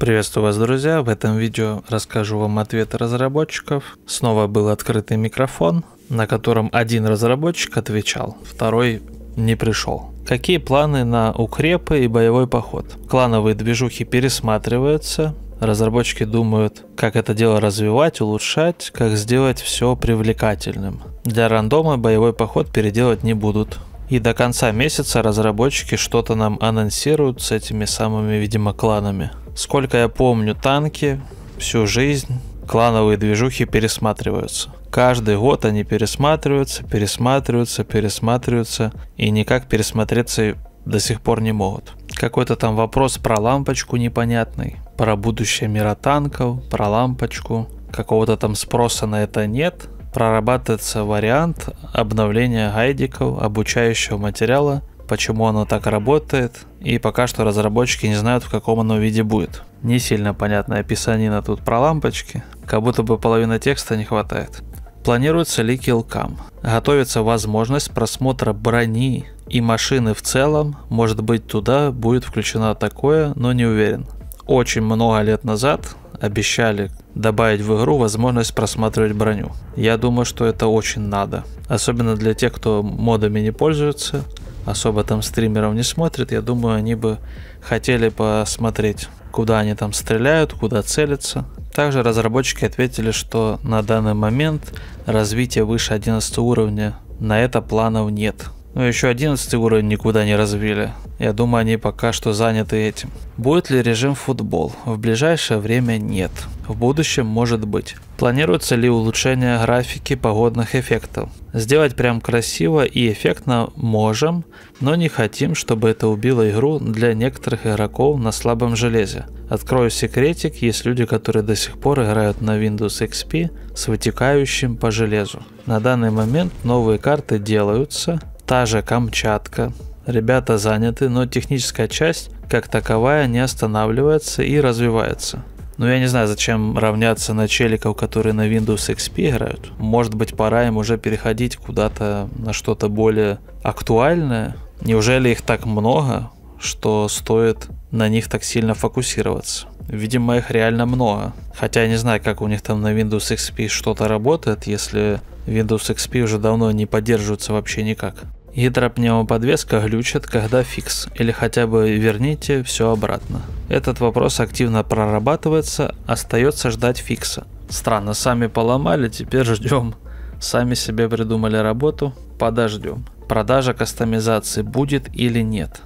Приветствую вас, друзья! В этом видео расскажу вам ответы разработчиков. Снова был открытый микрофон, на котором один разработчик отвечал, второй не пришел. Какие планы на укрепы и боевой поход? Клановые движухи пересматриваются, разработчики думают, как это дело развивать, улучшать, как сделать все привлекательным. Для рандома боевой поход переделать не будут. И до конца месяца разработчики что-то нам анонсируют с этими самыми, видимо, кланами. Сколько я помню, танки всю жизнь клановые движухи пересматриваются. Каждый год они пересматриваются, пересматриваются, пересматриваются и никак пересмотреться до сих пор не могут. Какой-то там вопрос про лампочку непонятный, про будущее мира танков, про лампочку. Какого-то там спроса на это нет, прорабатывается вариант обновления гайдиков, обучающего материала, почему оно так работает, и пока что разработчики не знают, в каком оно виде будет. Не сильно понятное описание на тут про лампочки, как будто бы половина текста не хватает. Планируется ли килкам? Готовится возможность просмотра брони и машины в целом, может быть туда будет включено такое, но не уверен. Очень много лет назад обещали добавить в игру возможность просматривать броню. Я думаю, что это очень надо. Особенно для тех, кто модами не пользуется, особо там стримеров не смотрит, я думаю, они бы хотели посмотреть, куда они там стреляют, куда целятся. Также разработчики ответили, что на данный момент развития выше 11 уровня на это планов нет. Но еще 11 уровень никуда не развили. Я думаю, они пока что заняты этим. Будет ли режим футбол? В ближайшее время нет. В будущем может быть. Планируется ли улучшение графики погодных эффектов? Сделать прям красиво и эффектно можем, но не хотим, чтобы это убило игру для некоторых игроков на слабом железе. Открою секретик, есть люди, которые до сих пор играют на Windows XP с вытекающим по железу. На данный момент новые карты делаются, та же Камчатка, Ребята заняты, но техническая часть, как таковая, не останавливается и развивается. Но ну, я не знаю, зачем равняться на челиков, которые на Windows XP играют. Может быть, пора им уже переходить куда-то на что-то более актуальное. Неужели их так много, что стоит на них так сильно фокусироваться? Видимо, их реально много. Хотя я не знаю, как у них там на Windows XP что-то работает, если Windows XP уже давно не поддерживается вообще никак. Гидропневмоподвеска глючит, когда фикс, или хотя бы верните все обратно. Этот вопрос активно прорабатывается, остается ждать фикса. Странно, сами поломали, теперь ждем. Сами себе придумали работу, подождем. Продажа кастомизации будет или нет?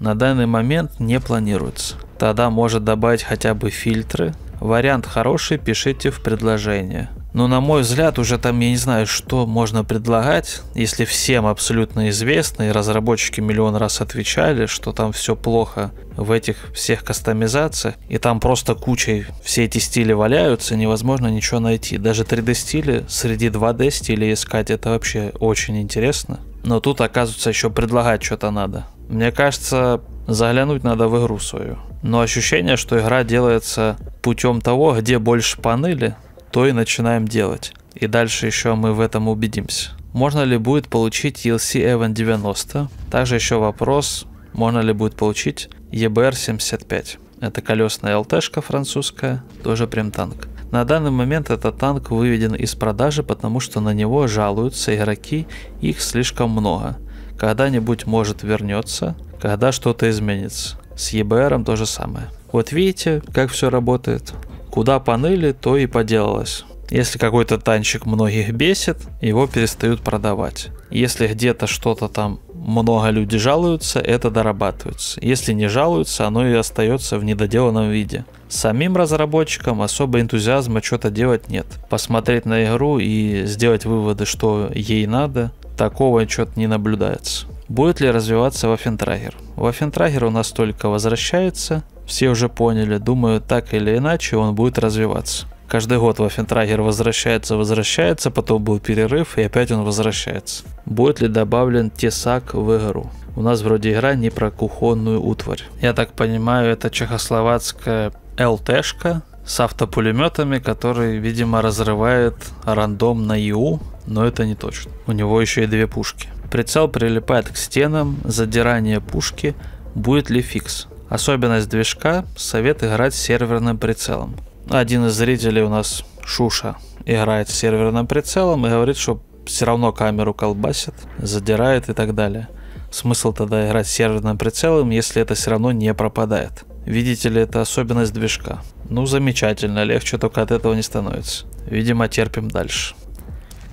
На данный момент не планируется. Тогда может добавить хотя бы фильтры. Вариант хороший, пишите в предложение. Но на мой взгляд, уже там я не знаю, что можно предлагать, если всем абсолютно известно, и разработчики миллион раз отвечали, что там все плохо в этих всех кастомизациях, и там просто кучей все эти стили валяются, невозможно ничего найти. Даже 3D стили среди 2D стилей искать, это вообще очень интересно. Но тут, оказывается, еще предлагать что-то надо. Мне кажется, заглянуть надо в игру свою. Но ощущение, что игра делается путем того, где больше панели, то и начинаем делать. И дальше еще мы в этом убедимся. Можно ли будет получить ELC Event 90? Также еще вопрос, можно ли будет получить EBR 75. Это колесная ЛТшка французская, тоже прям танк. На данный момент этот танк выведен из продажи, потому что на него жалуются игроки, их слишком много. Когда-нибудь может вернется, когда что-то изменится. С EBR то же самое. Вот видите, как все работает. Куда панели, то и поделалось. Если какой-то танчик многих бесит, его перестают продавать. Если где-то что-то там много людей жалуются, это дорабатывается. Если не жалуются, оно и остается в недоделанном виде. Самим разработчикам особо энтузиазма что-то делать нет. Посмотреть на игру и сделать выводы, что ей надо, такого что-то не наблюдается. Будет ли развиваться Вафентрагер? Вафентрагер у нас только возвращается, все уже поняли. Думаю, так или иначе он будет развиваться. Каждый год Вафентрагер возвращается, возвращается, потом был перерыв, и опять он возвращается. Будет ли добавлен тесак в игру? У нас вроде игра не про кухонную утварь. Я так понимаю, это чехословацкая ЛТшка с автопулеметами, который, видимо, разрывает рандом на ИУ, но это не точно. У него еще и две пушки. Прицел прилипает к стенам, задирание пушки, будет ли фикс? Особенность движка – совет играть серверным прицелом. Один из зрителей у нас, Шуша, играет серверным прицелом и говорит, что все равно камеру колбасит, задирает и так далее. Смысл тогда играть серверным прицелом, если это все равно не пропадает. Видите ли, это особенность движка. Ну, замечательно, легче только от этого не становится. Видимо, терпим дальше.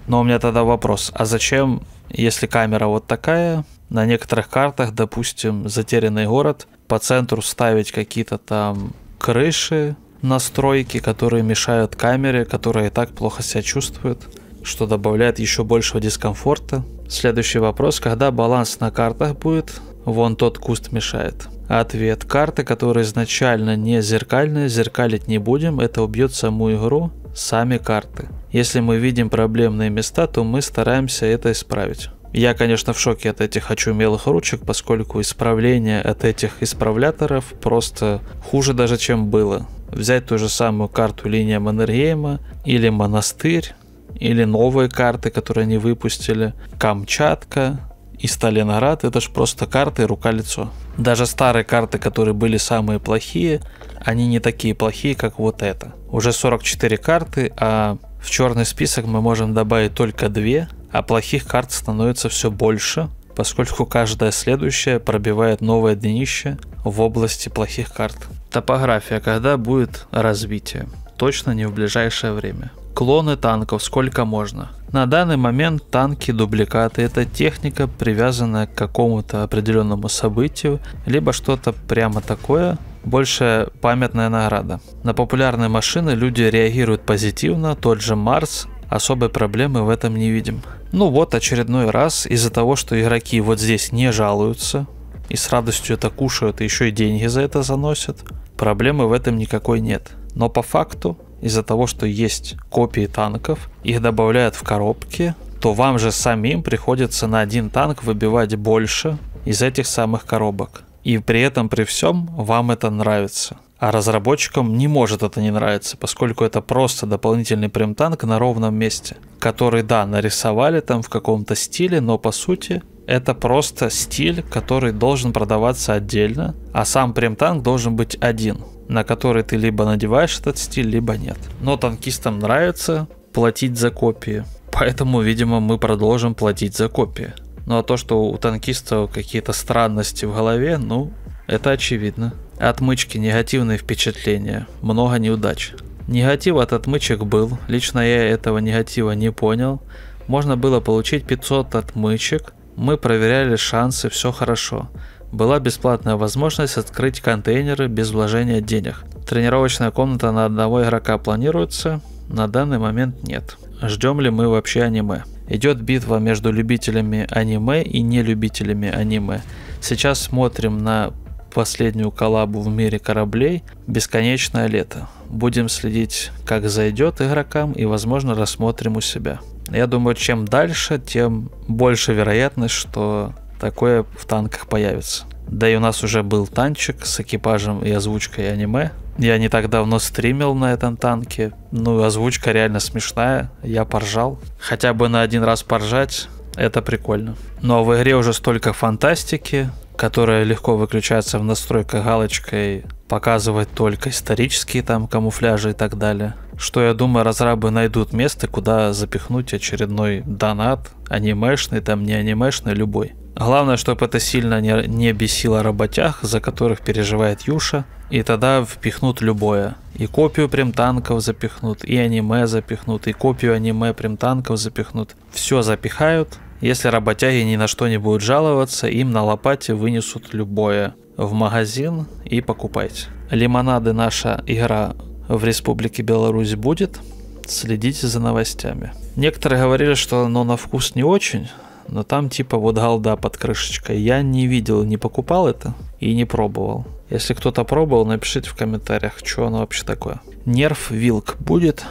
Но у меня тогда вопрос, а зачем, если камера вот такая, на некоторых картах, допустим, затерянный город, по центру ставить какие-то там крыши, настройки, которые мешают камере, которая и так плохо себя чувствует, что добавляет еще большего дискомфорта. Следующий вопрос, когда баланс на картах будет? Вон тот куст мешает. Ответ. Карты, которые изначально не зеркальные, зеркалить не будем, это убьет саму игру, сами карты. Если мы видим проблемные места, то мы стараемся это исправить. Я, конечно, в шоке от этих Хочу очумелых ручек, поскольку исправление от этих исправляторов просто хуже даже, чем было. Взять ту же самую карту линия Маннергейма или Монастырь, или новые карты, которые они выпустили, Камчатка и Сталинград, это же просто карты рука-лицо. Даже старые карты, которые были самые плохие, они не такие плохие, как вот это. Уже 44 карты, а в черный список мы можем добавить только две, а плохих карт становится все больше, поскольку каждая следующая пробивает новое днище в области плохих карт. Топография, когда будет развитие? Точно не в ближайшее время. Клоны танков сколько можно? На данный момент танки, дубликаты – это техника, привязанная к какому-то определенному событию, либо что-то прямо такое, больше памятная награда. На популярные машины люди реагируют позитивно, тот же Марс особой проблемы в этом не видим. Ну вот очередной раз из-за того, что игроки вот здесь не жалуются и с радостью это кушают, и еще и деньги за это заносят, проблемы в этом никакой нет. Но по факту, из-за того, что есть копии танков, их добавляют в коробки, то вам же самим приходится на один танк выбивать больше из этих самых коробок. И при этом при всем вам это нравится. А разработчикам не может это не нравиться, поскольку это просто дополнительный прем-танк на ровном месте, который, да, нарисовали там в каком-то стиле, но по сути это просто стиль, который должен продаваться отдельно, а сам прем-танк должен быть один, на который ты либо надеваешь этот стиль, либо нет. Но танкистам нравится платить за копии, поэтому, видимо, мы продолжим платить за копии. Ну а то, что у танкистов какие-то странности в голове, ну, это очевидно. Отмычки, негативные впечатления, много неудач. Негатив от отмычек был, лично я этого негатива не понял. Можно было получить 500 отмычек, мы проверяли шансы, все хорошо. Была бесплатная возможность открыть контейнеры без вложения денег. Тренировочная комната на одного игрока планируется, на данный момент нет. Ждем ли мы вообще аниме? Идет битва между любителями аниме и нелюбителями аниме. Сейчас смотрим на последнюю коллабу в мире кораблей «Бесконечное лето». Будем следить, как зайдет игрокам и, возможно, рассмотрим у себя. Я думаю, чем дальше, тем больше вероятность, что такое в танках появится. Да и у нас уже был танчик с экипажем и озвучкой аниме. Я не так давно стримил на этом танке. Ну, озвучка реально смешная. Я поржал. Хотя бы на один раз поржать, это прикольно. Но в игре уже столько фантастики, которая легко выключается в настройках галочкой, показывать только исторические там камуфляжи и так далее. Что я думаю, разрабы найдут место, куда запихнуть очередной донат, анимешный, там не анимешный, любой. Главное, чтобы это сильно не, не бесило работях, за которых переживает Юша, и тогда впихнут любое. И копию прям танков запихнут, и аниме запихнут, и копию аниме прям танков запихнут. Все запихают, если работяги ни на что не будут жаловаться, им на лопате вынесут любое. В магазин и покупайте. Лимонады наша игра в Республике Беларусь будет. Следите за новостями. Некоторые говорили, что оно на вкус не очень, но там типа вот голда под крышечкой. Я не видел, не покупал это и не пробовал. Если кто-то пробовал, напишите в комментариях, что оно вообще такое. Нерв вилк будет.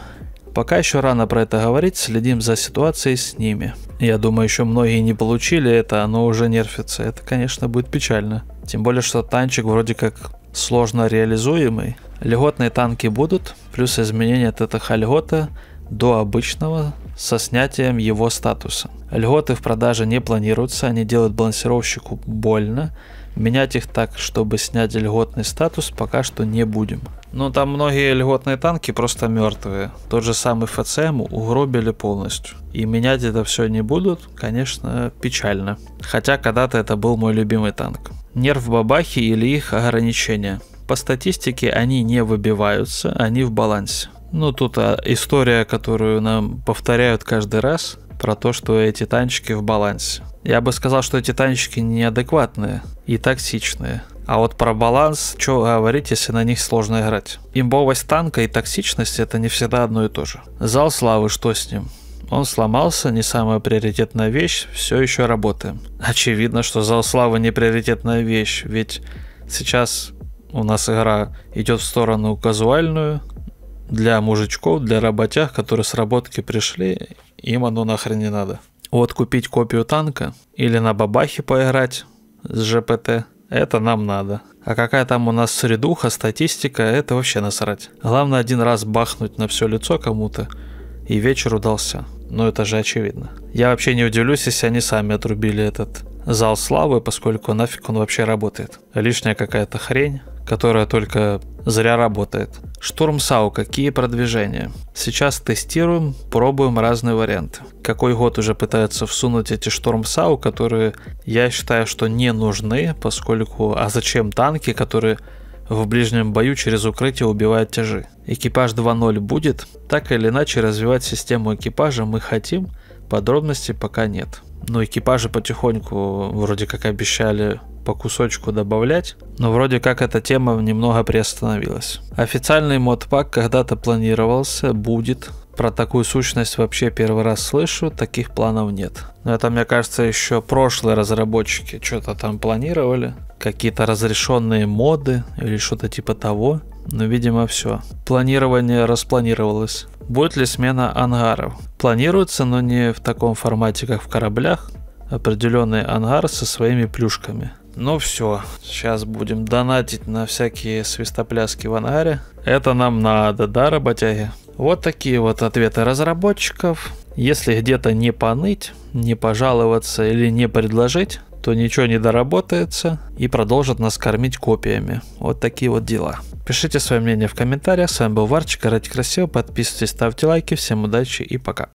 Пока еще рано про это говорить, следим за ситуацией с ними. Я думаю, еще многие не получили это, но уже нервится. Это, конечно, будет печально. Тем более, что танчик вроде как сложно реализуемый. Льготные танки будут, плюс изменение ТТХ льгота до обычного со снятием его статуса. Льготы в продаже не планируются, они делают балансировщику больно, Менять их так, чтобы снять льготный статус, пока что не будем. Но ну, там многие льготные танки просто мертвые. Тот же самый ФЦМ угробили полностью. И менять это все не будут, конечно, печально. Хотя когда-то это был мой любимый танк. Нерв бабахи или их ограничения. По статистике они не выбиваются, они в балансе. Ну тут а, история, которую нам повторяют каждый раз, про то, что эти танчики в балансе. Я бы сказал, что эти танчики неадекватные и токсичные. А вот про баланс, что говорить, если на них сложно играть. Имбовость танка и токсичность это не всегда одно и то же. Зал славы, что с ним? Он сломался, не самая приоритетная вещь, все еще работаем. Очевидно, что зал славы не приоритетная вещь, ведь сейчас у нас игра идет в сторону казуальную, для мужичков, для работяг, которые с работки пришли, им оно нахрен не надо. Вот купить копию танка или на бабахе поиграть с ЖПТ – это нам надо. А какая там у нас средуха, статистика – это вообще насрать. Главное один раз бахнуть на все лицо кому-то, и вечер удался. Ну это же очевидно. Я вообще не удивлюсь, если они сами отрубили этот зал славы, поскольку нафиг он вообще работает. Лишняя какая-то хрень которая только зря работает. Штурм САУ, какие продвижения? Сейчас тестируем, пробуем разные варианты. Какой год уже пытаются всунуть эти штурм САУ, которые я считаю, что не нужны, поскольку а зачем танки, которые в ближнем бою через укрытие убивают тяжи. Экипаж 2.0 будет, так или иначе развивать систему экипажа мы хотим, подробностей пока нет. Но экипажи потихоньку вроде как обещали по кусочку добавлять, но вроде как эта тема немного приостановилась. Официальный модпак когда-то планировался, будет, про такую сущность вообще первый раз слышу, таких планов нет. Но это, мне кажется, еще прошлые разработчики что-то там планировали. Какие-то разрешенные моды или что-то типа того. Но, видимо, все. Планирование распланировалось. Будет ли смена ангаров? Планируется, но не в таком формате, как в кораблях. Определенный ангар со своими плюшками – ну все, сейчас будем донатить на всякие свистопляски в анаре. Это нам надо, да, работяги? Вот такие вот ответы разработчиков. Если где-то не поныть, не пожаловаться или не предложить, то ничего не доработается и продолжат нас кормить копиями. Вот такие вот дела. Пишите свое мнение в комментариях. С вами был Варчик, Радик Красиво. Подписывайтесь, ставьте лайки. Всем удачи и пока.